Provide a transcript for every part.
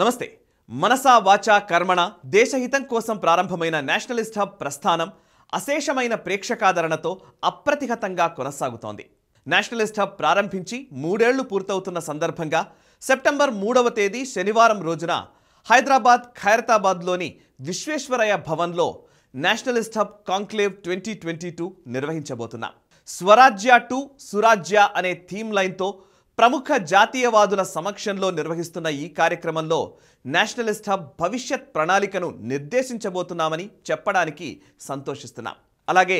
నమస్తే మనసా వాచా కర్మణ దేశహితం కోసం ప్రారంభమైన నేషనలిస్ట్ హబ్ ప్రస్థానం అశేషమైన ప్రేక్షకాదరణతో అప్రతిహతంగా కొనసాగుతోంది నేషనలిస్ట్ హబ్ ప్రారంభించి మూడేళ్లు పూర్తవుతున్న సందర్భంగా సెప్టెంబర్ మూడవ తేదీ శనివారం రోజున హైదరాబాద్ ఖైరతాబాద్లోని విశ్వేశ్వరయ్య భవన్లో nationalist hub conclave twenty twenty two నిర్వహించబోతున్నా స్వరాజ్య టు సురాజ్య అనే థీమ్ లైన్తో ప్రముఖ జాతీయవాదుల సమక్షంలో నిర్వహిస్తున్న ఈ కార్యక్రమంలో నేషనలిస్ట్ హబ్ భవిష్యత్ ప్రణాళికను నిర్దేశించబోతున్నామని చెప్పడానికి సంతోషిస్తున్నాం అలాగే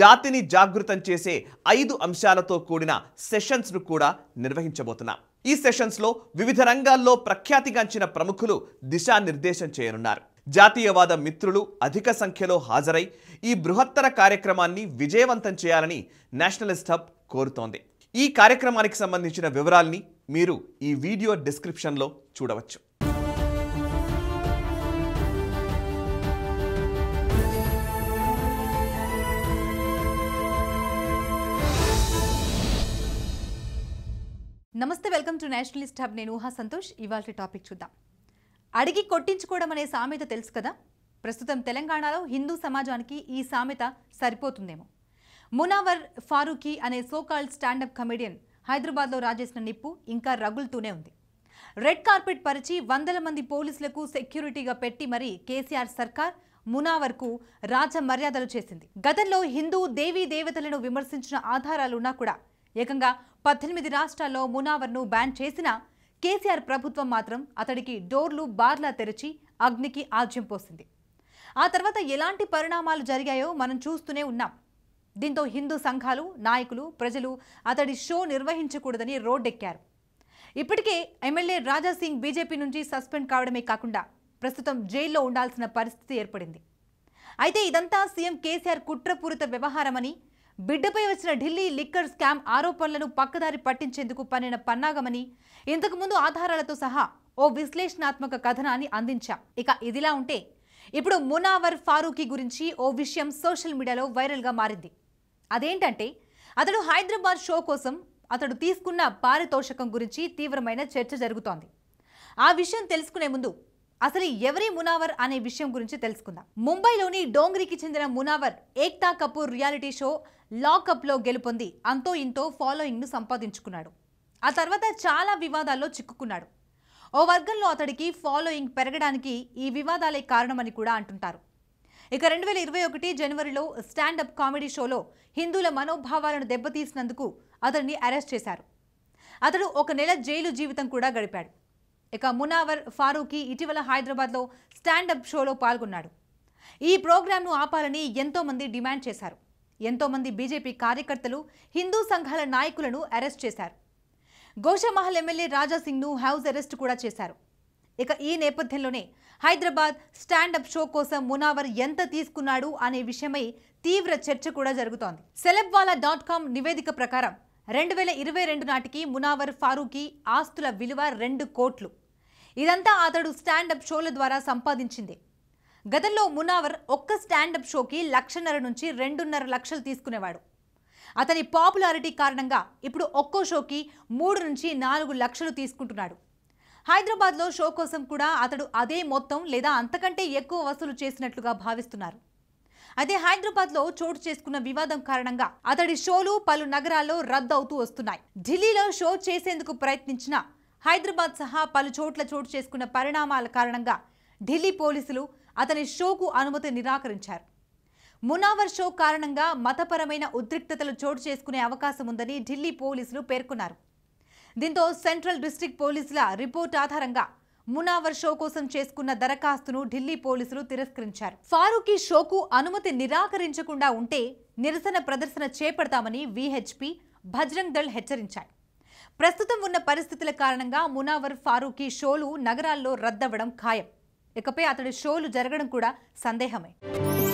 జాతిని జాగృతం చేసే ఐదు అంశాలతో కూడిన సెషన్స్ను కూడా నిర్వహించబోతున్నాం ఈ సెషన్స్లో వివిధ రంగాల్లో ప్రఖ్యాతిగాంచిన ప్రముఖులు దిశానిర్దేశం చేయనున్నారు జాతీయవాద మిత్రులు అధిక సంఖ్యలో హాజరై ఈ బృహత్తర కార్యక్రమాన్ని విజయవంతం చేయాలని నేషనలిస్ట్ హబ్ కోరుతోంది ఈ కార్యక్రమానికి సంబంధించిన వివరాల్ని మీరు ఈ వీడియో డిస్క్రిప్షన్లో చూడవచ్చు నమస్తే వెల్కమ్ టు నేషనలిస్ట్ హబ్ నేను ఊహా సంతోష్ ఇవాళ టాపిక్ చూద్దాం అడిగి కొట్టించుకోవడం అనే సామెత తెలుసు కదా ప్రస్తుతం తెలంగాణలో హిందూ సమాజానికి ఈ సామెత సరిపోతుందేమో మునావర్ ఫారూఖీ అనే సోకాల్డ్ స్టాండప్ కమెడియన్ హైదరాబాద్లో రాజేసిన నిప్పు ఇంకా రగులుతూనే ఉంది రెడ్ కార్పెట్ పరిచి వందల మంది పోలీసులకు సెక్యూరిటీగా పెట్టి మరీ కేసీఆర్ సర్కార్ మునావర్కు రాజ మర్యాదలు చేసింది గతంలో హిందూ దేవీ దేవతలను విమర్శించిన ఆధారాలున్నా కూడా ఏకంగా పద్దెనిమిది రాష్ట్రాల్లో మునావర్ను బ్యాన్ చేసిన కేసీఆర్ ప్రభుత్వం మాత్రం అతడికి డోర్లు బార్లా తెరిచి అగ్నికి ఆజ్యం పోసింది ఆ తర్వాత ఎలాంటి పరిణామాలు జరిగాయో మనం చూస్తూనే ఉన్నాం దీంతో హిందూ సంఘాలు నాయకులు ప్రజలు అతడి షో నిర్వహించకూడదని రోడ్డెక్కారు ఇప్పటికే ఎమ్మెల్యే రాజాసింగ్ బీజేపీ నుంచి సస్పెండ్ కావడమే కాకుండా ప్రస్తుతం జైల్లో ఉండాల్సిన పరిస్థితి ఏర్పడింది అయితే ఇదంతా సీఎం కేసీఆర్ కుట్రపూరిత వ్యవహారమని బిడ్డపై వచ్చిన ఢిల్లీ లిక్కర్ స్కామ్ ఆరోపణలను పక్కదారి పట్టించేందుకు పన్నిన పన్నాగమని ఇంతకుముందు ఆధారాలతో సహా ఓ విశ్లేషణాత్మక కథనాన్ని అందించాం ఇక ఇదిలా ఉంటే ఇప్పుడు మునావర్ ఫారూఖీ గురించి ఓ విషయం సోషల్ మీడియాలో వైరల్గా మారింది అదేంటంటే అతడు హైదరాబాద్ షో కోసం అతడు తీసుకున్న పారితోషకం గురించి తీవ్రమైన చర్చ జరుగుతోంది ఆ విషయం తెలుసుకునే ముందు అసలు ఎవరి మునావర్ అనే విషయం గురించి తెలుసుకుందాం ముంబైలోని డోంగ్రీకి చెందిన మునావర్ ఏక్తా కపూర్ రియాలిటీ షో లాకప్లో గెలుపొంది అంతో ఇంతో ఫాలోయింగ్ను సంపాదించుకున్నాడు ఆ తర్వాత చాలా వివాదాల్లో చిక్కుకున్నాడు ఓ వర్గంలో అతడికి ఫాలోయింగ్ పెరగడానికి ఈ వివాదాలే కారణమని కూడా అంటుంటారు ఇక రెండు వేల ఇరవై ఒకటి జనవరిలో స్టాండప్ కామెడీ షోలో హిందువుల మనోభావాలను దెబ్బతీసినందుకు అతడిని అరెస్ట్ చేశారు అతడు ఒక నెల జైలు జీవితం కూడా గడిపాడు ఇక మునావర్ ఫారూఖీ ఇటీవల హైదరాబాద్లో స్టాండప్ షోలో పాల్గొన్నాడు ఈ ప్రోగ్రాంను ఆపాలని ఎంతోమంది డిమాండ్ చేశారు ఎంతోమంది బీజేపీ కార్యకర్తలు హిందూ సంఘాల నాయకులను అరెస్ట్ చేశారు గోషామహల్ ఎమ్మెల్యే రాజాసింగ్ను హౌస్ అరెస్ట్ కూడా చేశారు ఇక ఈ నేపథ్యంలోనే హైదరాబాద్ స్టాండప్ షో కోసం మునావర్ ఎంత తీసుకున్నాడు అనే విషయమై తీవ్ర చర్చ కూడా జరుగుతోంది సెలబ్వాలా డాట్ కామ్ నివేదిక ప్రకారం రెండు వేల ఇరవై రెండు నాటికి మునావర్ ఫారూఖీ ఆస్తుల విలువ రెండు కోట్లు ఇదంతా అతడు స్టాండప్ షోల ద్వారా సంపాదించింది గతంలో మునావర్ ఒక్క స్టాండప్ షోకి లక్షన్నర నుంచి రెండున్నర లక్షలు తీసుకునేవాడు అతని పాపులారిటీ కారణంగా ఇప్పుడు ఒక్కో షోకి మూడు నుంచి నాలుగు లక్షలు తీసుకుంటున్నాడు హైదరాబాద్లో షో కోసం కూడా అతడు అదే మొత్తం లేదా అంతకంటే ఎక్కువ వసూలు చేసినట్లుగా భావిస్తున్నారు అయితే హైదరాబాద్లో చోటు చేసుకున్న వివాదం కారణంగా అతడి షోలు పలు నగరాల్లో రద్దు అవుతూ వస్తున్నాయి ఢిల్లీలో షో చేసేందుకు ప్రయత్నించిన హైదరాబాద్ సహా పలు చోట్ల చోటు చేసుకున్న పరిణామాల కారణంగా ఢిల్లీ పోలీసులు అతని షోకు అనుమతి నిరాకరించారు మునావర్ షో కారణంగా మతపరమైన ఉద్రిక్తతలు చోటు చేసుకునే అవకాశం ఉందని ఢిల్లీ పోలీసులు పేర్కొన్నారు దీంతో సెంట్రల్ డిస్టిక్ పోలీసుల రిపోర్ట్ ఆధారంగా మునావర్ షో కోసం చేసుకున్న దరఖాస్తును ఢిల్లీ పోలీసులు తిరస్కరించారు ఫారూఖీ షోకు అనుమతి నిరాకరించకుండా ఉంటే నిరసన ప్రదర్శన చేపడతామని విహెచ్పి భజరంగ్ దళ్ హెచ్చరించాయి ప్రస్తుతం ఉన్న పరిస్థితుల కారణంగా మునావర్ ఫారూఖీ షోలు నగరాల్లో రద్దవ్వడం ఖాయం ఇకపై అతడి షోలు జరగడం కూడా సందేహమే